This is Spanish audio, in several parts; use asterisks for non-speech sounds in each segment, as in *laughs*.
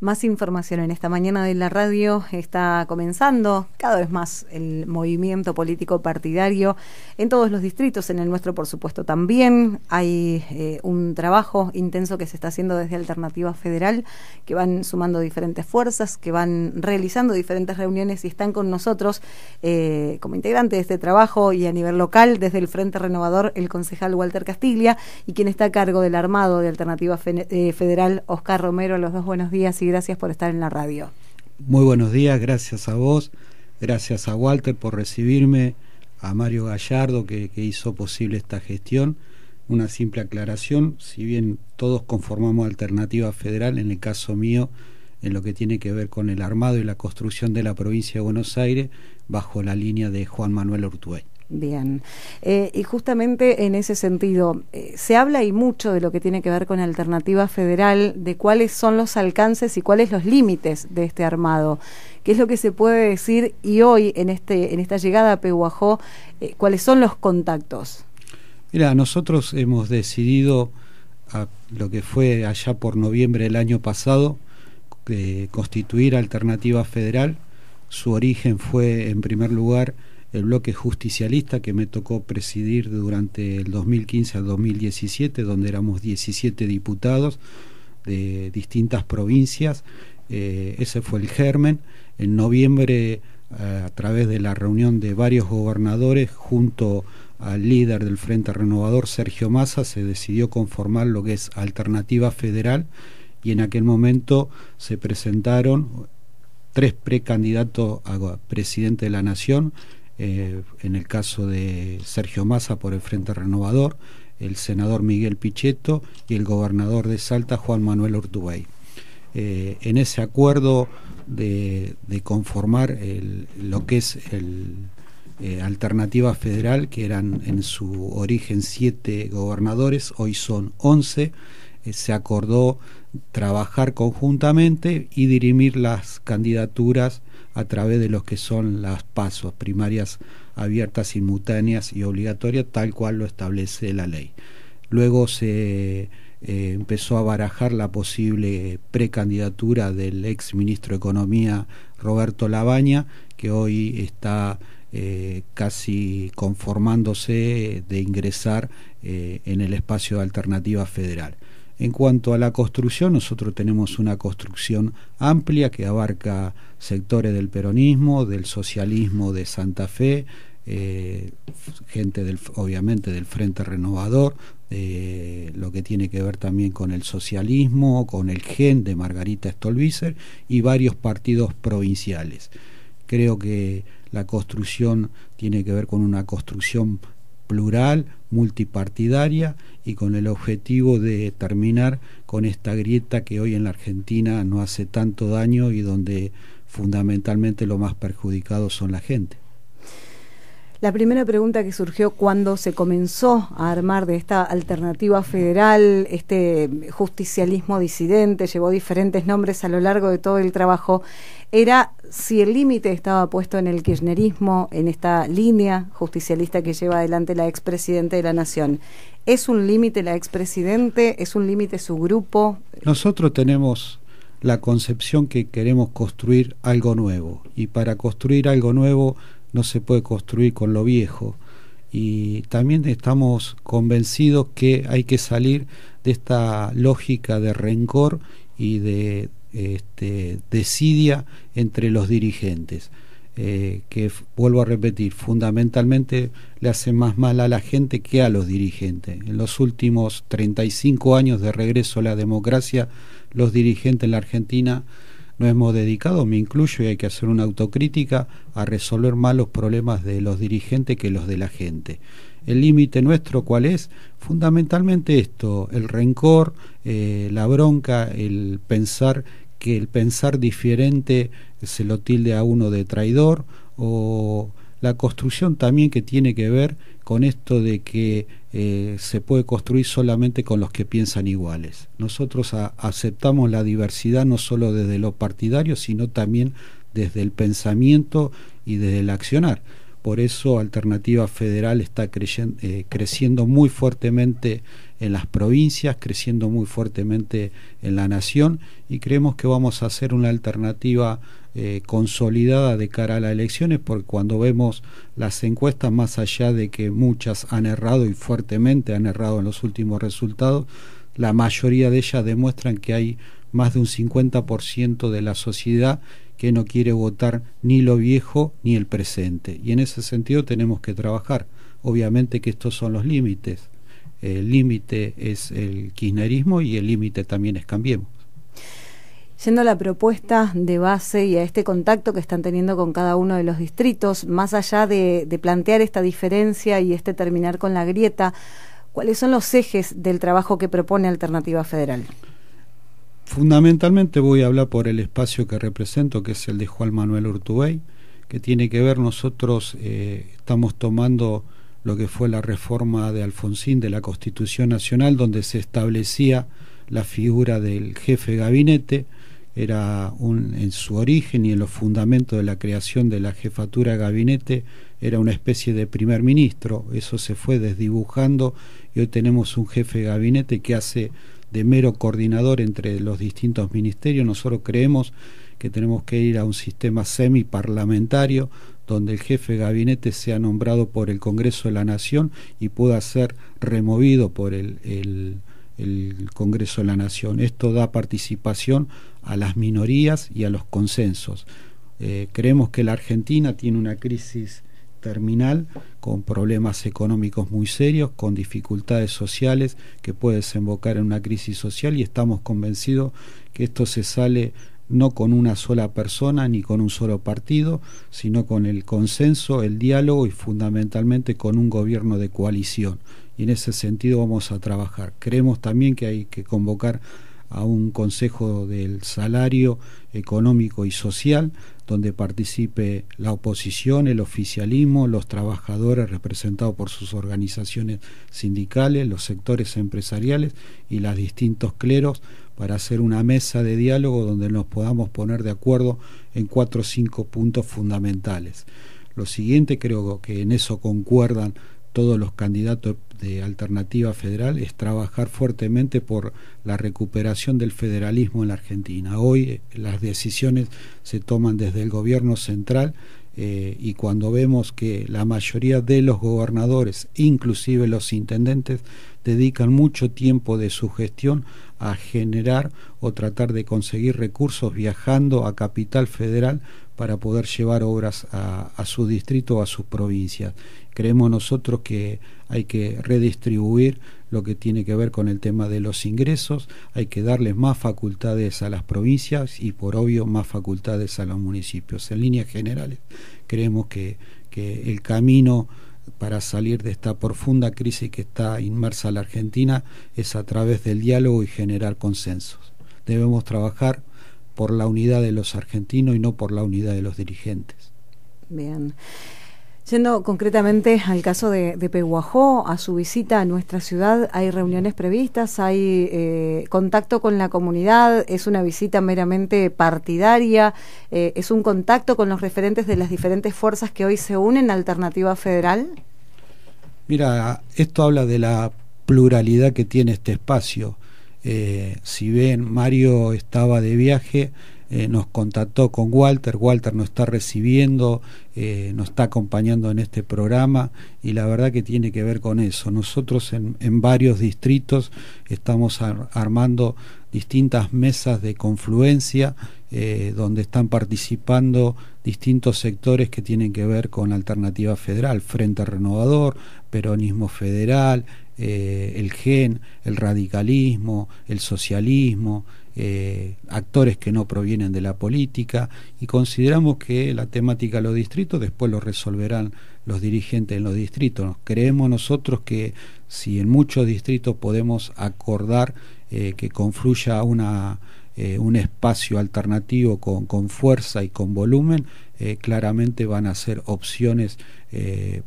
Más información en esta mañana de la radio. Está comenzando cada vez más el movimiento político partidario en todos los distritos, en el nuestro por supuesto también. Hay eh, un trabajo intenso que se está haciendo desde Alternativa Federal, que van sumando diferentes fuerzas, que van realizando diferentes reuniones y están con nosotros eh, como integrante de este trabajo y a nivel local desde el Frente Renovador el concejal Walter Castilla y quien está a cargo del armado de Alternativa eh, Federal, Oscar Romero. Los dos buenos días. Y gracias por estar en la radio. Muy buenos días, gracias a vos, gracias a Walter por recibirme, a Mario Gallardo que, hizo posible esta gestión. Una simple aclaración, si bien todos conformamos alternativa federal, en el caso mío, en lo que tiene que ver con el armado y la construcción de la provincia de Buenos Aires, bajo la línea de Juan Manuel Urtubey. Bien. Eh, y justamente en ese sentido, eh, se habla y mucho de lo que tiene que ver con alternativa federal, de cuáles son los alcances y cuáles los límites de este armado. ¿Qué es lo que se puede decir y hoy en, este, en esta llegada a Pehuajó, eh, cuáles son los contactos? Mira, nosotros hemos decidido a lo que fue allá por noviembre del año pasado constituir alternativa federal. Su origen fue, en primer lugar, el bloque justicialista que me tocó presidir durante el 2015 al 2017, donde éramos 17 diputados de distintas provincias. Eh, ese fue el germen. En noviembre, eh, a través de la reunión de varios gobernadores, junto al líder del Frente Renovador, Sergio Massa, se decidió conformar lo que es Alternativa Federal y en aquel momento se presentaron tres precandidatos a presidente de la Nación, eh, en el caso de Sergio Massa por el Frente Renovador, el senador Miguel Pichetto y el gobernador de Salta, Juan Manuel Urtubey. Eh, en ese acuerdo de, conformar lo que es el eh, Alternativa Federal, que eran en su origen siete gobernadores, hoy son once, se acordó trabajar conjuntamente y dirimir las candidaturas a través de los que son las pasos primarias abiertas, simultáneas y obligatorias, tal cual lo establece la ley. Luego se eh, empezó a barajar la posible precandidatura del ex ministro de Economía Roberto Labaña, que hoy está eh, casi conformándose de ingresar eh, en el espacio de alternativa federal. En cuanto a la construcción, nosotros tenemos una construcción amplia que abarca sectores del peronismo, del socialismo de Santa Fe, eh, gente del, obviamente del Frente Renovador, eh, lo que tiene que ver también con el socialismo, con el gen de Margarita Stolbizer y varios partidos provinciales. Creo que la construcción tiene que ver con una construcción plural, multipartidaria y con el objetivo de terminar con esta grieta que hoy en la Argentina no hace tanto daño y donde fundamentalmente lo más perjudicado son la gente. La primera pregunta que surgió cuando se comenzó a armar de esta alternativa federal, este justicialismo disidente, llevó diferentes nombres a lo largo de todo el trabajo, era si el límite estaba puesto en el kirchnerismo, en esta línea justicialista que lleva adelante la expresidente de la Nación. ¿Es un límite la expresidente? ¿Es un límite su grupo? Nosotros tenemos la concepción que queremos construir algo nuevo y para construir algo nuevo no se puede construir con lo viejo. Y también estamos convencidos que hay que salir de esta lógica de rencor y de este, desidia entre los dirigentes. Eh, que vuelvo a repetir, fundamentalmente le hace más mal a la gente que a los dirigentes. En los últimos 35 años de regreso a la democracia, los dirigentes en la Argentina nos hemos dedicado, me incluyo, y hay que hacer una autocrítica, a resolver más los problemas de los dirigentes que los de la gente. El límite nuestro, ¿cuál es? Fundamentalmente esto, el rencor, eh, la bronca, el pensar que el pensar diferente se lo tilde a uno de traidor o la construcción también que tiene que ver con esto de que eh, se puede construir solamente con los que piensan iguales. Nosotros aceptamos la diversidad no solo desde los partidarios, sino también desde el pensamiento y desde el accionar. Por eso Alternativa Federal está eh, creciendo muy fuertemente en las provincias, creciendo muy fuertemente en la nación y creemos que vamos a hacer una alternativa eh, consolidada de cara a las elecciones, porque cuando vemos las encuestas, más allá de que muchas han errado y fuertemente han errado en los últimos resultados, la mayoría de ellas demuestran que hay más de un 50% de la sociedad que no quiere votar ni lo viejo ni el presente. Y en ese sentido tenemos que trabajar. Obviamente que estos son los límites el límite es el kirchnerismo y el límite también es Cambiemos. Yendo a la propuesta de base y a este contacto que están teniendo con cada uno de los distritos, más allá de, plantear esta diferencia y este terminar con la grieta, ¿cuáles son los ejes del trabajo que propone Alternativa Federal? Fundamentalmente voy a hablar por el espacio que represento, que es el de Juan Manuel Urtubey, que tiene que ver nosotros, eh, estamos tomando lo que fue la reforma de Alfonsín de la Constitución Nacional, donde se establecía la figura del jefe gabinete, era un, en su origen y en los fundamentos de la creación de la jefatura gabinete, era una especie de primer ministro, eso se fue desdibujando y hoy tenemos un jefe gabinete que hace de mero coordinador entre los distintos ministerios, nosotros creemos que tenemos que ir a un sistema semiparlamentario donde el jefe de gabinete sea nombrado por el Congreso de la Nación y pueda ser removido por el, Congreso de la Nación. Esto da participación a las minorías y a los consensos. Eh, creemos que la Argentina tiene una crisis terminal con problemas económicos muy serios, con dificultades sociales que puede desembocar en una crisis social y estamos convencidos que esto se sale no con una sola persona ni con un solo partido, sino con el consenso, el diálogo y fundamentalmente con un gobierno de coalición. Y en ese sentido vamos a trabajar. Creemos también que hay que convocar a un Consejo del Salario Económico y Social donde participe la oposición, el oficialismo, los trabajadores representados por sus organizaciones sindicales, los sectores empresariales y los distintos cleros para hacer una mesa de diálogo donde nos podamos poner de acuerdo en cuatro o cinco puntos fundamentales. Lo siguiente creo que en eso concuerdan todos los candidatos de alternativa federal es trabajar fuertemente por la recuperación del federalismo en la Argentina. Hoy eh, las decisiones se toman desde el gobierno central eh, y cuando vemos que la mayoría de los gobernadores, inclusive los intendentes, dedican mucho tiempo de su gestión a generar o tratar de conseguir recursos viajando a Capital Federal para poder llevar obras a, su distrito o a sus provincias. Creemos nosotros que hay que redistribuir lo que tiene que ver con el tema de los ingresos, hay que darles más facultades a las provincias y por obvio más facultades a los municipios. En líneas generales, creemos que, que el camino para salir de esta profunda crisis que está inmersa la Argentina es a través del diálogo y generar consensos. Debemos trabajar por la unidad de los argentinos y no por la unidad de los dirigentes. Bien. Yendo concretamente al caso de, de, a su visita a nuestra ciudad, ¿hay reuniones previstas? ¿Hay eh, contacto con la comunidad? ¿Es una visita meramente partidaria? Eh, ¿Es un contacto con los referentes de las diferentes fuerzas que hoy se unen a Alternativa Federal? Mira, esto habla de la pluralidad que tiene este espacio. Eh, si ven, Mario estaba de viaje, eh, nos contactó con Walter, Walter nos está recibiendo, eh, nos está acompañando en este programa y la verdad que tiene que ver con eso. Nosotros en, varios distritos estamos armando distintas mesas de confluencia eh, donde están participando distintos sectores que tienen que ver con Alternativa Federal, Frente Renovador, Peronismo Federal, eh, el GEN, el radicalismo, el socialismo, eh, actores que no provienen de la política y consideramos que la temática de los distritos después lo resolverán los dirigentes en los distritos. Creemos nosotros que si en muchos distritos podemos acordar eh, que confluya una, eh, un espacio alternativo con, fuerza y con volumen, eh, claramente van a ser opciones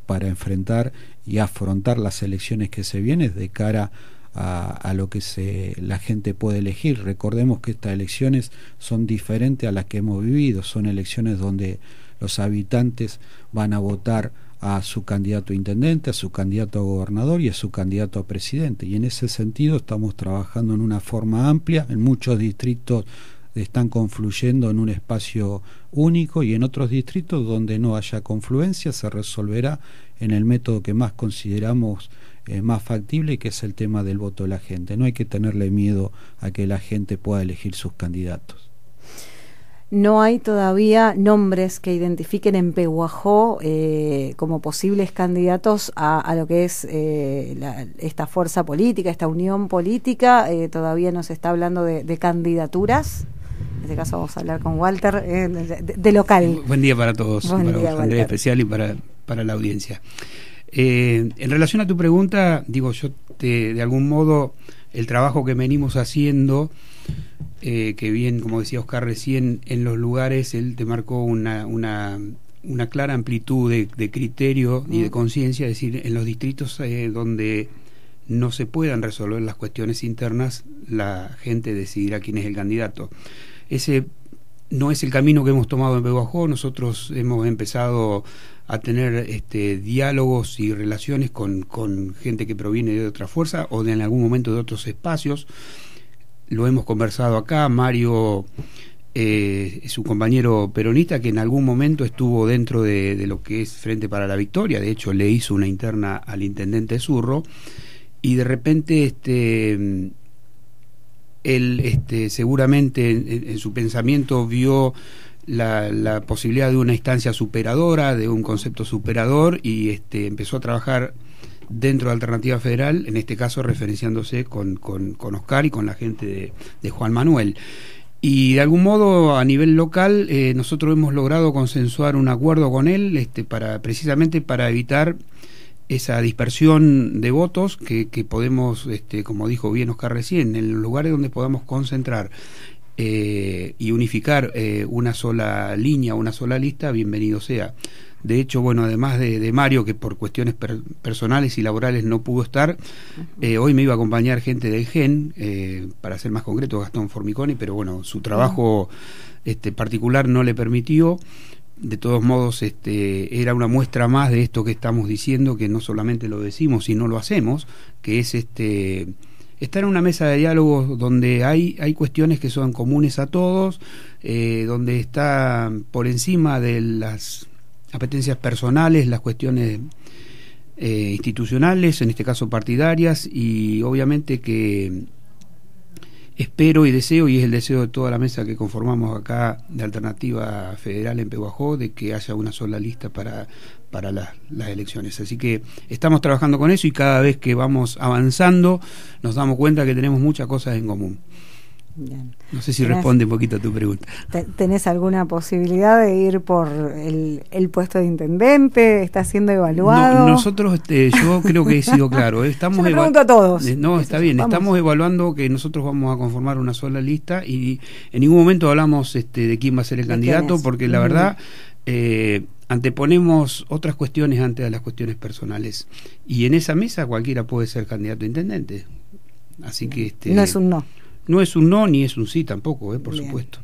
para enfrentar y afrontar las elecciones que se vienen de cara a, a, lo que se, la gente puede elegir. Recordemos que estas elecciones son diferentes a las que hemos vivido, son elecciones donde los habitantes van a votar a su candidato a intendente, a su candidato a gobernador y a su candidato a presidente. Y en ese sentido estamos trabajando en una forma amplia, en muchos distritos están confluyendo en un espacio único y en otros distritos donde no haya confluencia se resolverá en el método que más consideramos eh, más factible, que es el tema del voto de la gente. No hay que tenerle miedo a que la gente pueda elegir sus candidatos no hay todavía nombres que identifiquen en Pehuajó eh, como posibles candidatos a, lo que es eh, esta fuerza política, esta unión política. Eh, todavía no se está hablando de, candidaturas. En este caso vamos a hablar con Walter de, local. Buen día para todos, para especial y para, para la audiencia. en relación a tu pregunta, digo, yo de algún modo el trabajo que venimos haciendo eh, que bien, como decía Oscar recién, en los lugares él te marcó una, una, una clara amplitud de, de criterio y de mm. conciencia, es decir, en los distritos eh, donde no se puedan resolver las cuestiones internas, la gente decidirá quién es el candidato. Ese no es el camino que hemos tomado en Peguajó, nosotros hemos empezado a tener este, diálogos y relaciones con, con gente que proviene de otra fuerza o de en algún momento de otros espacios lo hemos conversado acá, Mario es eh, un compañero peronista que en algún momento estuvo dentro de, lo que es Frente para la Victoria, de hecho le hizo una interna al intendente Zurro, y de repente este él este, seguramente en, su pensamiento vio la, la, posibilidad de una instancia superadora, de un concepto superador, y este, empezó a trabajar dentro de Alternativa Federal, en este caso referenciándose con, con, Oscar y con la gente de, Juan Manuel. Y de algún modo, a nivel local, eh, nosotros hemos logrado consensuar un acuerdo con él este, para, precisamente para evitar esa dispersión de votos que, podemos, este, como dijo bien Oscar recién, en los lugares donde podamos concentrar eh, y unificar eh, una sola línea, una sola lista, bienvenido sea. De hecho, bueno, además de, Mario, que por cuestiones personales y laborales no pudo estar, eh, hoy me iba a acompañar gente del GEN, eh, para ser más concreto, Gastón Formiconi, pero bueno, su trabajo este, particular no le permitió. De todos modos, este, era una muestra más de esto que estamos diciendo, que no solamente lo decimos, sino lo hacemos, que es este estar en una mesa de diálogo donde hay, hay cuestiones que son comunes a todos, eh, donde está por encima de las apetencias personales, las cuestiones eh, institucionales, en este caso partidarias, y obviamente que espero y deseo, y es el deseo de toda la mesa que conformamos acá de Alternativa Federal en Pehuajó, de que haya una sola lista para, para las elecciones. Así que estamos trabajando con eso y cada vez que vamos avanzando nos damos cuenta que tenemos muchas cosas en común. No sé si responde un poquito a tu pregunta. ¿Tenés alguna posibilidad de ir por el, puesto de intendente? ¿Está siendo evaluado? No, nosotros, este, yo creo que he sido claro. ¿eh? *laughs* Estamos yo a todos. Eh, no, está bien. Estamos evaluando que nosotros vamos a conformar una sola lista y en ningún momento hablamos este, de quién va a ser el candidato, porque la verdad... Eh, anteponemos otras cuestiones antes de las cuestiones personales. Y en esa mesa cualquiera puede ser candidato a intendente. Así que este, no es un no. No es un no ni es un sí tampoco, eh, por supuesto.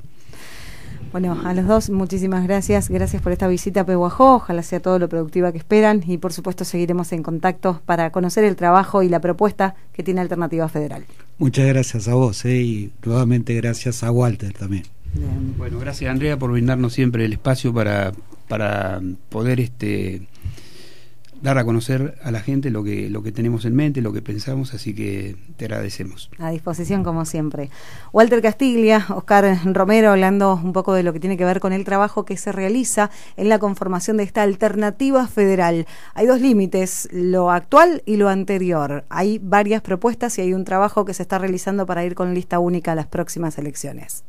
Bueno, a los dos muchísimas gracias. Gracias por esta visita a Pehuajó. Ojalá sea todo lo productiva que esperan y por supuesto seguiremos en contacto para conocer el trabajo y la propuesta que tiene Alternativa Federal. Muchas gracias a vos eh, y nuevamente gracias a Walter también. Bueno, gracias Andrea por brindarnos siempre el espacio para, para poder este dar a conocer a la gente lo que, lo que tenemos en mente, lo que pensamos, así que te agradecemos. A disposición como siempre. Walter Castiglia, Oscar Romero, hablando un poco de lo que tiene que ver con el trabajo que se realiza en la conformación de esta alternativa federal. Hay dos límites, lo actual y lo anterior. Hay varias propuestas y hay un trabajo que se está realizando para ir con lista única a las próximas elecciones.